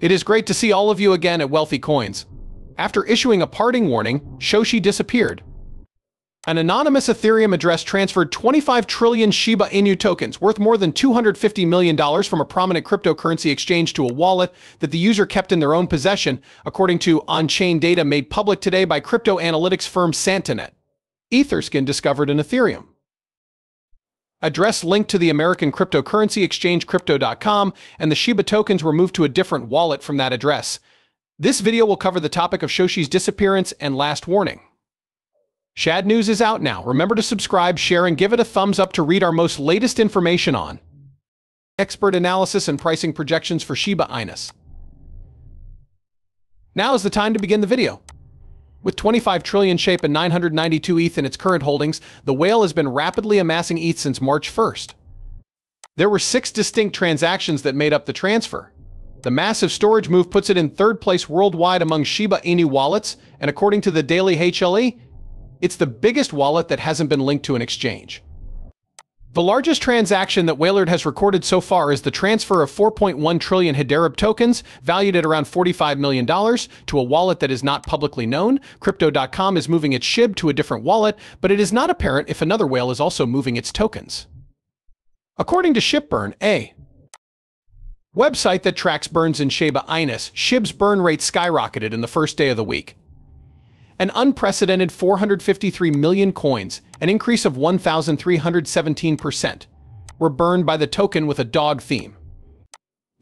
It is great to see all of you again at Wealthy Coins. After issuing a parting warning, Shoshi disappeared. An anonymous Ethereum address transferred 25 trillion Shiba Inu tokens worth more than $250 million from a prominent cryptocurrency exchange to a wallet that the user kept in their own possession, according to on-chain data made public today by crypto analytics firm Santanet. Etherskin discovered an Ethereum address linked to the American cryptocurrency exchange crypto.com, and the Shiba tokens were moved to a different wallet from that address. This video will cover the topic of Shoshi's disappearance and last warning. Shad News is out now. Remember to subscribe, share, and give it a thumbs up to read our most latest information on expert analysis and pricing projections for Shiba Inus. Now is the time to begin the video. With 25 trillion shape and 992 ETH in its current holdings, the whale has been rapidly amassing ETH since March 1st. There were six distinct transactions that made up the transfer. The massive storage move puts it in third place worldwide among Shiba Inu wallets, and according to the Daily HLE, it's the biggest wallet that hasn't been linked to an exchange. The largest transaction that Whalerd has recorded so far is the transfer of 4.1 trillion Hedera tokens, valued at around $45 million, to a wallet that is not publicly known. Crypto.com is moving its SHIB to a different wallet, but it is not apparent if another whale is also moving its tokens. According to Shipburn, a website that tracks burns in Sheba Inus, SHIB's burn rate skyrocketed in the first day of the week, an unprecedented 453 million coins, an increase of 1,317%, were burned by the token with a dog theme.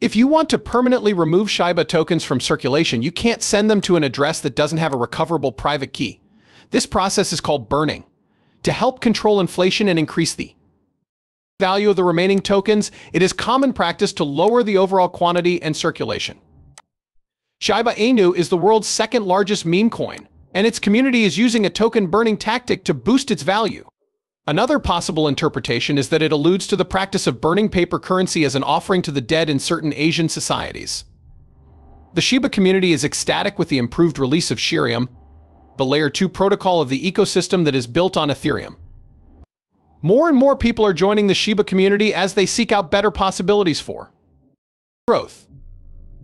If you want to permanently remove Shiba tokens from circulation, you can't send them to an address that doesn't have a recoverable private key. This process is called burning. To help control inflation and increase the value of the remaining tokens, it is common practice to lower the overall quantity and circulation. Shiba Inu is the world's second largest meme coin, and its community is using a token burning tactic to boost its value. Another possible interpretation is that it alludes to the practice of burning paper currency as an offering to the dead in certain Asian societies. The Shiba community is ecstatic with the improved release of Shirium, the layer 2 protocol of the ecosystem that is built on Ethereum. More and more people are joining the Shiba community as they seek out better possibilities for growth.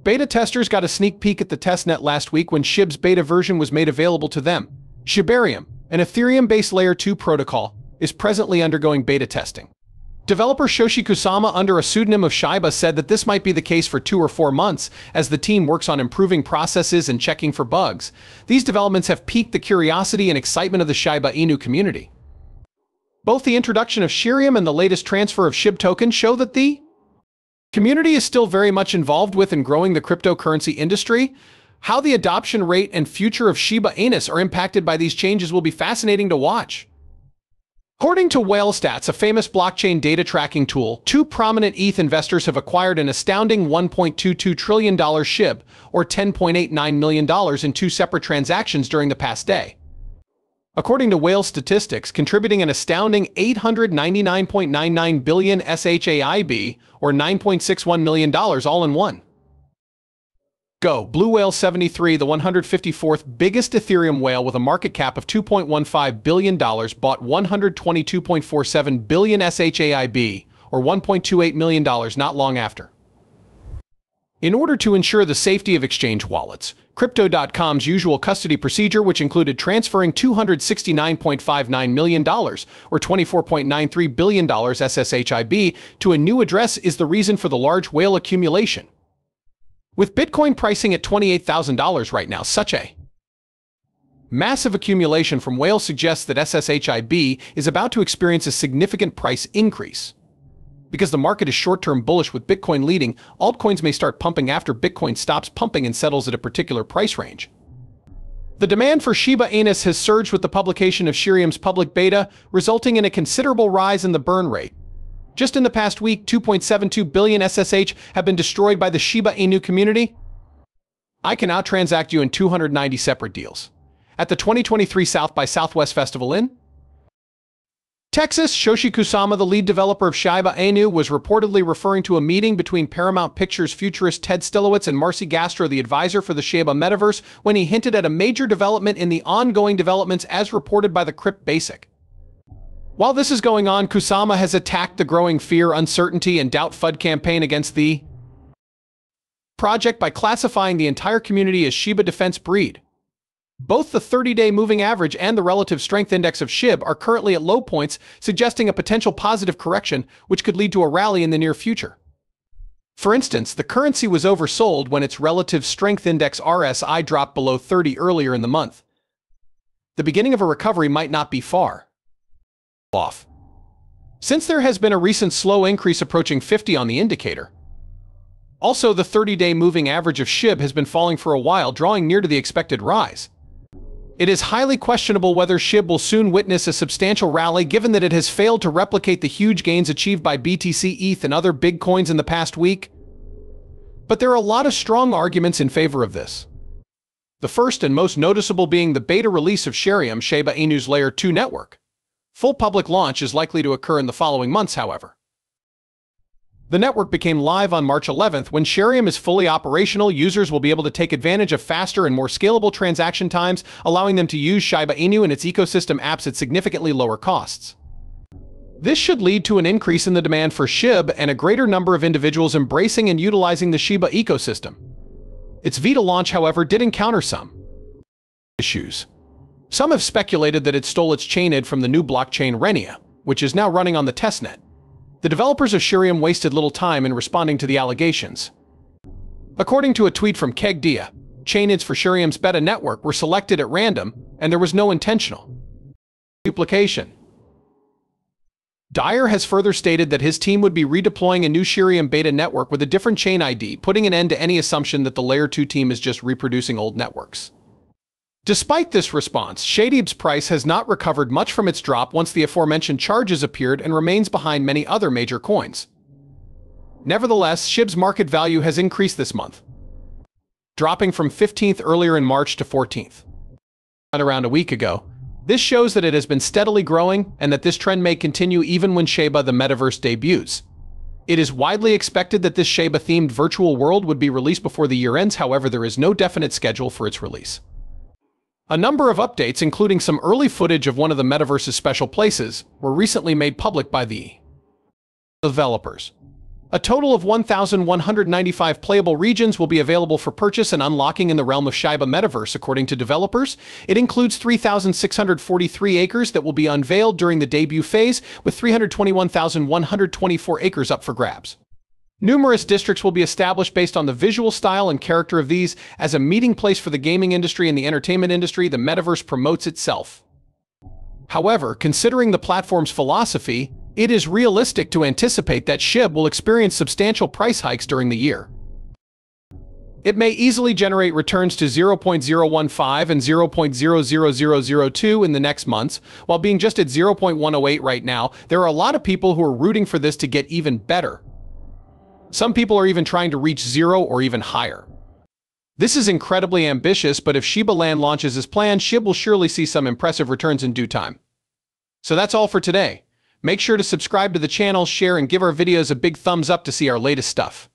Beta testers got a sneak peek at the testnet last week when SHIB's beta version was made available to them. Shibarium, an Ethereum-based Layer 2 protocol, is presently undergoing beta testing. Developer Shoshi Kusama under a pseudonym of Shiba said that this might be the case for two or four months as the team works on improving processes and checking for bugs. These developments have piqued the curiosity and excitement of the Shiba Inu community. Both the introduction of Shirium and the latest transfer of SHIB token show that the Community is still very much involved with and growing the cryptocurrency industry. How the adoption rate and future of Shiba Anus are impacted by these changes will be fascinating to watch. According to WhaleStats, a famous blockchain data tracking tool, two prominent ETH investors have acquired an astounding $1.22 trillion SHIB, or $10.89 million in two separate transactions during the past day. According to whale statistics, contributing an astounding 899.99 billion SHAIB, or $9.61 million all in one. Go, Blue Whale 73, the 154th biggest Ethereum whale with a market cap of $2.15 billion, bought 122.47 billion SHAIB, or $1.28 million not long after. In order to ensure the safety of exchange wallets, Crypto.com's usual custody procedure, which included transferring $269.59 million, or $24.93 billion SSHIB, to a new address is the reason for the large whale accumulation. With Bitcoin pricing at $28,000 right now, such a massive accumulation from whales suggests that SSHIB is about to experience a significant price increase. Because the market is short-term bullish with Bitcoin leading, altcoins may start pumping after Bitcoin stops pumping and settles at a particular price range. The demand for Shiba Inus has surged with the publication of Shirium's public beta, resulting in a considerable rise in the burn rate. Just in the past week, 2.72 billion SSH have been destroyed by the Shiba Inu community. I can now transact you in 290 separate deals. At the 2023 South by Southwest Festival in Texas, Shoshi Kusama, the lead developer of Shiba Anu, was reportedly referring to a meeting between Paramount Pictures futurist Ted Stilowitz and Marcy Gastro, the advisor for the Shiba metaverse, when he hinted at a major development in the ongoing developments as reported by the Crypt Basic. While this is going on, Kusama has attacked the growing fear, uncertainty, and doubt FUD campaign against the project by classifying the entire community as Shiba defense breed. Both the 30-day moving average and the relative strength index of SHIB are currently at low points, suggesting a potential positive correction, which could lead to a rally in the near future. For instance, the currency was oversold when its relative strength index RSI dropped below 30 earlier in the month. The beginning of a recovery might not be far off. Since there has been a recent slow increase approaching 50 on the indicator, also the 30-day moving average of SHIB has been falling for a while, drawing near to the expected rise. It is highly questionable whether SHIB will soon witness a substantial rally given that it has failed to replicate the huge gains achieved by BTC, ETH, and other big coins in the past week. But there are a lot of strong arguments in favor of this. The first and most noticeable being the beta release of Sherium Sheba Inu's Layer 2 network. Full public launch is likely to occur in the following months, however. The network became live on March 11th. When Sherium is fully operational, users will be able to take advantage of faster and more scalable transaction times, allowing them to use Shiba Inu and its ecosystem apps at significantly lower costs. This should lead to an increase in the demand for SHIB and a greater number of individuals embracing and utilizing the Shiba ecosystem. Its Vita launch, however, did encounter some issues. Some have speculated that it stole its chainid from the new blockchain Renia, which is now running on the testnet. The developers of Shurium wasted little time in responding to the allegations. According to a tweet from Kegdia, chain for Shurium's beta network were selected at random, and there was no intentional duplication. Dyer has further stated that his team would be redeploying a new Shurium beta network with a different chain ID, putting an end to any assumption that the Layer 2 team is just reproducing old networks. Despite this response, Shadeeb's price has not recovered much from its drop once the aforementioned charges appeared and remains behind many other major coins. Nevertheless, SHIB's market value has increased this month, dropping from 15th earlier in March to 14th. Around a week ago, this shows that it has been steadily growing and that this trend may continue even when Shiba the Metaverse debuts. It is widely expected that this shiba themed virtual world would be released before the year ends, however there is no definite schedule for its release. A number of updates, including some early footage of one of the metaverse's special places, were recently made public by the developers. A total of 1,195 playable regions will be available for purchase and unlocking in the realm of Shiba Metaverse, according to developers. It includes 3,643 acres that will be unveiled during the debut phase, with 321,124 acres up for grabs. Numerous districts will be established based on the visual style and character of these. As a meeting place for the gaming industry and the entertainment industry, the metaverse promotes itself. However, considering the platform's philosophy, it is realistic to anticipate that SHIB will experience substantial price hikes during the year. It may easily generate returns to 0.015 and 0.00002 in the next months, while being just at 0.108 right now, there are a lot of people who are rooting for this to get even better. Some people are even trying to reach zero or even higher. This is incredibly ambitious, but if Shiba Land launches as planned, SHIB will surely see some impressive returns in due time. So that's all for today. Make sure to subscribe to the channel, share, and give our videos a big thumbs up to see our latest stuff.